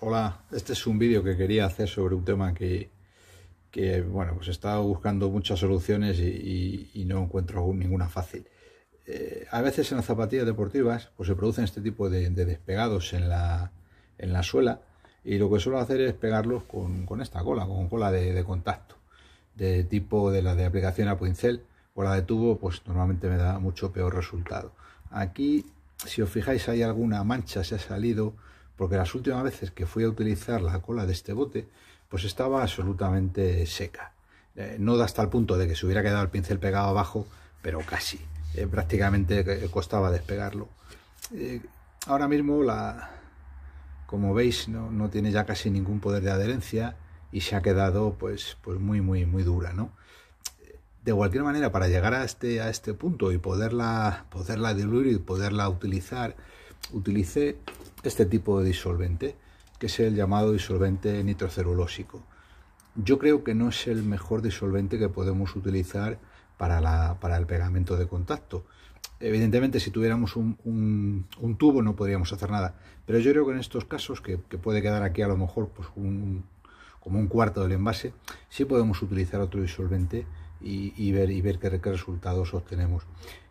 Hola, este es un vídeo que quería hacer sobre un tema que, bueno, pues he estado buscando muchas soluciones y, no encuentro ninguna fácil. Eh, a veces en las zapatillas deportivas pues se producen este tipo de, despegados en la, en la, suela y lo que suelo hacer es pegarlos con, esta cola, con cola de, de, contacto, de tipo de la de aplicación a pincel o la de tubo, pues normalmente me da mucho peor resultado. Aquí, si os fijáis, hay alguna mancha, se ha salido porque las últimas veces que fui a utilizar la cola de este bote, pues estaba absolutamente seca. Eh, no hasta el punto de que se hubiera quedado el pincel pegado abajo, pero casi. Eh, prácticamente eh, costaba despegarlo. ahora mismo, la, como veis, no, no, tiene ya casi ningún poder de adherencia y se ha quedado pues, pues muy, muy, muy dura, ¿no? de cualquier manera, para llegar a este, a este punto y poderla, poderla diluir y poderla utilizar, utilicé este tipo de disolvente, que es el llamado disolvente nitrocelulósico. Yo creo que no es el mejor disolvente que podemos utilizar para, el pegamento de contacto. Evidentemente, si tuviéramos un, tubo no podríamos hacer nada, pero yo creo que en estos casos, que, puede quedar aquí a lo mejor pues como un cuarto del envase, sí podemos utilizar otro disolvente y, ver, y ver qué resultados obtenemos.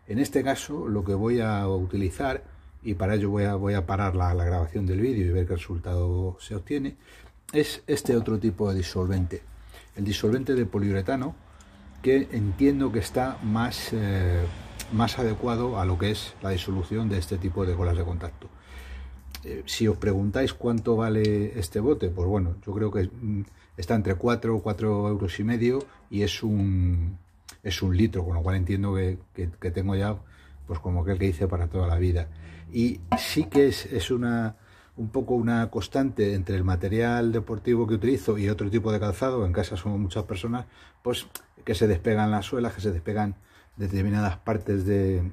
En este caso, lo que voy a utilizar y para ello voy a, voy a parar la, grabación del vídeo y ver qué resultado se obtiene, es este otro tipo de disolvente, el disolvente de poliuretano, que entiendo que está más, eh, más adecuado a lo que es la disolución de este tipo de colas de contacto. Eh, si os preguntáis cuánto vale este bote, pues bueno, yo creo que mm, está entre 4 o 4 euros y medio y es un, es litro, con lo cual entiendo que tengo ya pues como aquel que hice para toda la vida. Y sí que es, es una un poco una constante entre el material deportivo que utilizo y otro tipo de calzado, en casa somos muchas personas, pues que se despegan las suelas, que se despegan determinadas partes de,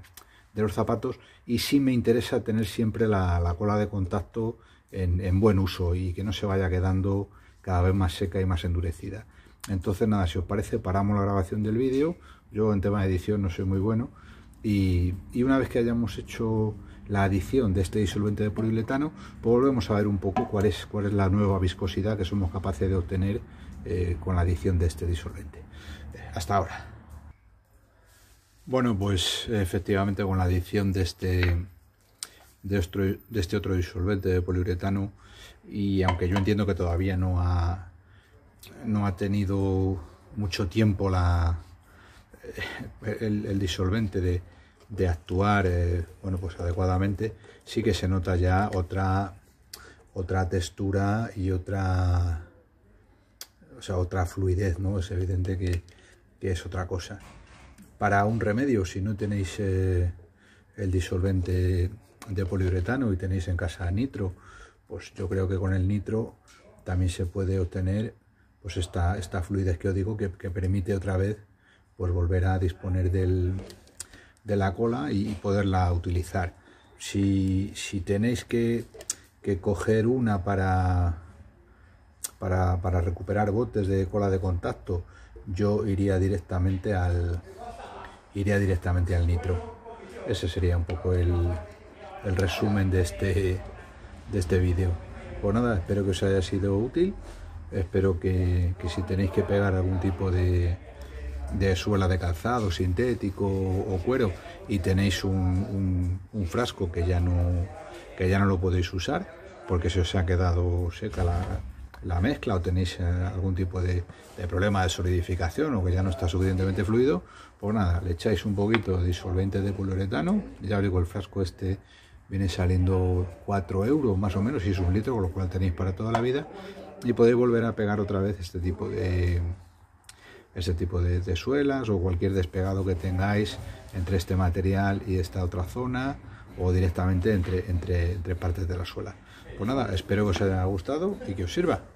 los zapatos y sí me interesa tener siempre la, cola de contacto en, en, buen uso y que no se vaya quedando cada vez más seca y más endurecida. Entonces nada, si os parece paramos la grabación del vídeo, yo en tema de edición no soy muy bueno, y, una vez que hayamos hecho la adición de este disolvente de poliuretano, pues volvemos a ver un poco cuál es, cuál es la nueva viscosidad que somos capaces de obtener eh, con la adición de este disolvente. Eh, hasta ahora. Bueno, pues efectivamente con la adición de este, de, otro, este otro disolvente de poliuretano, y aunque yo entiendo que todavía no ha, no ha tenido mucho tiempo la, eh, el disolvente de, de actuar eh, bueno, pues adecuadamente, sí que se nota ya otra, otra textura y otra, o sea, otra fluidez, ¿no? Es evidente que, es otra cosa. Para un remedio, si no tenéis eh, el disolvente de poliuretano y tenéis en casa nitro, pues yo creo que con el nitro también se puede obtener pues esta, esta fluidez que os digo que, que permite otra vez pues volver a disponer del, de la cola y poderla utilizar. Si, si tenéis que, coger una para, para, recuperar botes de cola de contacto, yo iría directamente al, iría directamente al nitro. Ese sería un poco el, resumen de este, de este vídeo. Pues nada, espero que os haya sido útil. Espero que, que si tenéis que pegar algún tipo de, de suela de calzado sintético o cuero y tenéis un, frasco que ya, no, que ya no lo podéis usar porque se os ha quedado seca la, mezcla o tenéis eh, algún tipo de, problema de solidificación o que ya no está suficientemente fluido, pues nada, le echáis un poquito de disolvente de poliuretano, ya os digo, el frasco este viene saliendo 4 euros más o menos y es un litro, con lo cual tenéis para toda la vida y podéis volver a pegar otra vez este tipo de, ese tipo de, suelas o cualquier despegado que tengáis entre este material y esta otra zona o directamente entre, entre, entre partes de la suela. Pues nada, espero que os haya gustado y que os sirva.